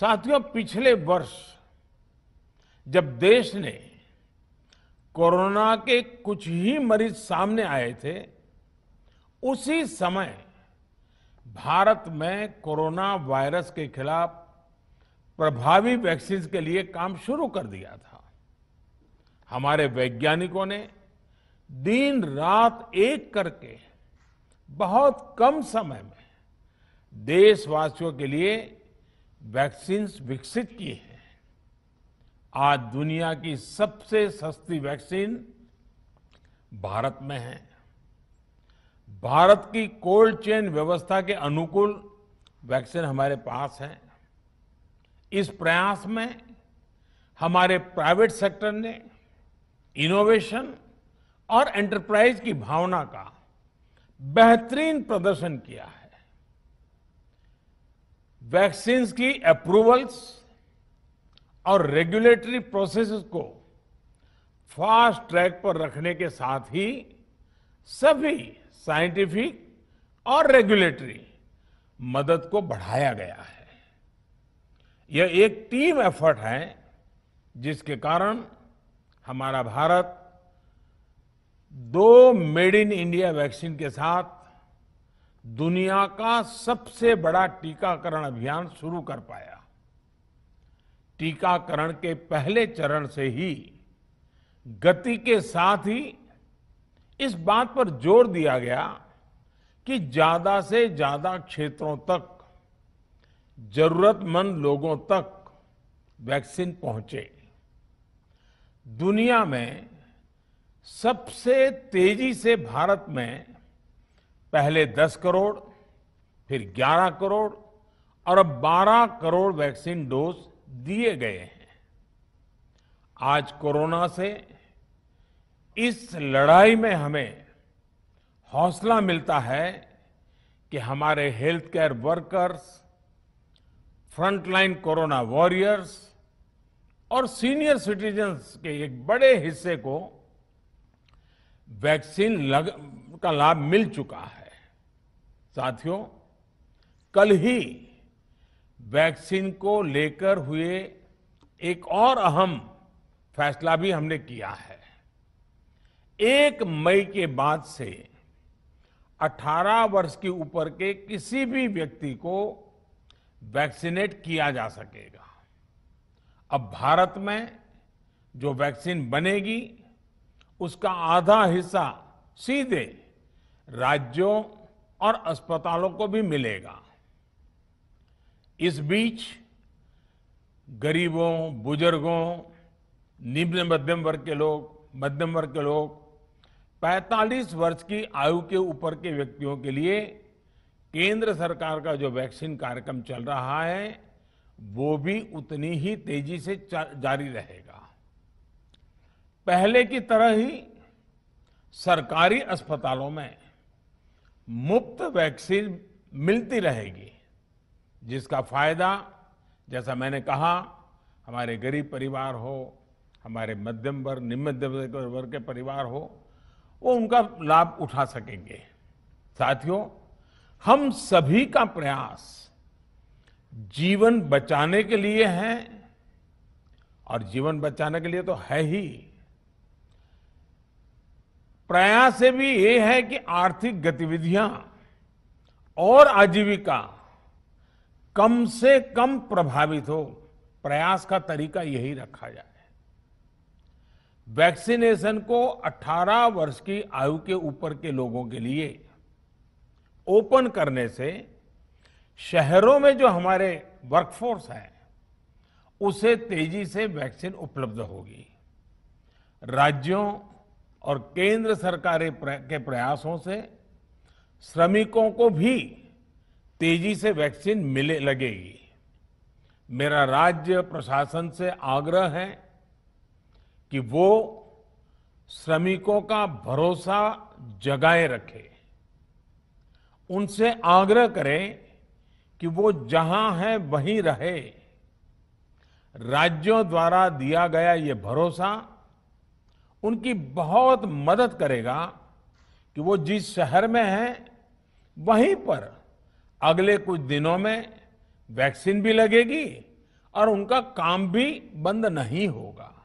साथियों पिछले वर्ष जब देश ने कोरोना के कुछ ही मरीज सामने आए थे उसी समय भारत में कोरोना वायरस के खिलाफ प्रभावी वैक्सीन के लिए काम शुरू कर दिया था हमारे वैज्ञानिकों ने दिन रात एक करके बहुत कम समय में देशवासियों के लिए वैक्सीन विकसित की है आज दुनिया की सबसे सस्ती वैक्सीन भारत में है भारत की कोल्ड चेन व्यवस्था के अनुकूल वैक्सीन हमारे पास है इस प्रयास में हमारे प्राइवेट सेक्टर ने इनोवेशन और एंटरप्राइज की भावना का बेहतरीन प्रदर्शन किया है वैक्सीन की अप्रूवल्स और रेगुलेटरी प्रोसेस को फास्ट ट्रैक पर रखने के साथ ही सभी साइंटिफिक और रेगुलेटरी मदद को बढ़ाया गया है यह एक टीम एफर्ट है जिसके कारण हमारा भारत दो मेड इन इंडिया वैक्सीन के साथ दुनिया का सबसे बड़ा टीकाकरण अभियान शुरू कर पाया टीकाकरण के पहले चरण से ही गति के साथ ही इस बात पर जोर दिया गया कि ज्यादा से ज्यादा क्षेत्रों तक जरूरतमंद लोगों तक वैक्सीन पहुंचे दुनिया में सबसे तेजी से भारत में पहले 10 करोड़ फिर 11 करोड़ और अब 12 करोड़ वैक्सीन डोज दिए गए हैं आज कोरोना से इस लड़ाई में हमें हौसला मिलता है कि हमारे health care workers frontline corona warriors और सीनियर सिटीजन्स के एक बड़े हिस्से को वैक्सीन लग, का लाभ मिल चुका है साथियों कल ही वैक्सीन को लेकर हुए एक और अहम फैसला भी हमने किया है एक मई के बाद से 18 वर्ष की ऊपर के किसी भी व्यक्ति को वैक्सीनेट किया जा सकेगा अब भारत में जो वैक्सीन बनेगी उसका आधा हिस्सा सीधे राज्यों और अस्पतालों को भी मिलेगा इस बीच गरीबों बुजुर्गों निम्न मध्यम वर्ग के लोग मध्यम वर्ग के लोग 45 वर्ष की आयु के ऊपर के व्यक्तियों के लिए केंद्र सरकार का जो वैक्सीन कार्यक्रम चल रहा है वो भी उतनी ही तेजी से जारी रहेगा पहले की तरह ही सरकारी अस्पतालों में मुफ्त वैक्सीन मिलती रहेगी जिसका फायदा जैसा मैंने कहा हमारे गरीब परिवार हो हमारे मध्यम वर्ग निम्न मध्यम वर्ग के परिवार हो वो उनका लाभ उठा सकेंगे साथियों हम सभी का प्रयास जीवन बचाने के लिए है और जीवन बचाने के लिए तो है ही प्रयास से भी ये है कि आर्थिक गतिविधियां और आजीविका कम से कम प्रभावित हो प्रयास का तरीका यही रखा जाए वैक्सीनेशन को 18 वर्ष की आयु के ऊपर के लोगों के लिए ओपन करने से शहरों में जो हमारे वर्कफोर्स है उसे तेजी से वैक्सीन उपलब्ध होगी राज्यों और केंद्र सरकार के प्रयासों से श्रमिकों को भी तेजी से वैक्सीन मिले लगेगी मेरा राज्य प्रशासन से आग्रह है कि वो श्रमिकों का भरोसा जगाए रखे उनसे आग्रह करें कि वो जहां है वहीं रहे राज्यों द्वारा दिया गया ये भरोसा उनकी बहुत मदद करेगा कि वो जिस शहर में हैं वहीं पर अगले कुछ दिनों में वैक्सीन भी लगेगी और उनका काम भी बंद नहीं होगा